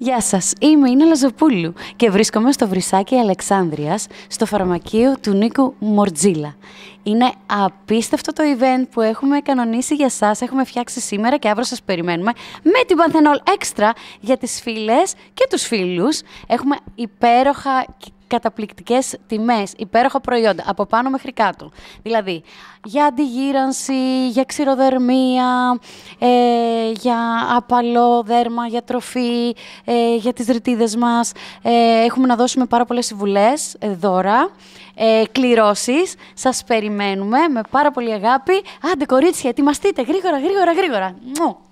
Γεια σας, είμαι η Νέλα και βρίσκομαι στο Βρυσάκι Αλεξάνδρειας, στο φαρμακείο του Νίκου Μορτζίλα. Είναι απίστευτο το event που έχουμε κανονίσει για σας, έχουμε φτιάξει σήμερα και αύριο σας περιμένουμε με την Πανθενόλ Extra για τις φίλες και τους φίλους. Έχουμε υπέροχα καταπληκτικές τιμές, υπέροχα προϊόντα από πάνω μέχρι κάτω. Δηλαδή, για αντιγύρανση, για ξηροδερμία, ε, για απαλό δέρμα, για τροφή, ε, για τις ρητίδες μας. Ε, έχουμε να δώσουμε πάρα πολλές συμβουλές, δώρα, ε, κληρώσεις. Σας περιμένουμε με πάρα πολύ αγάπη. Άντε κορίτσια, ετοιμαστείτε γρήγορα, γρήγορα, γρήγορα.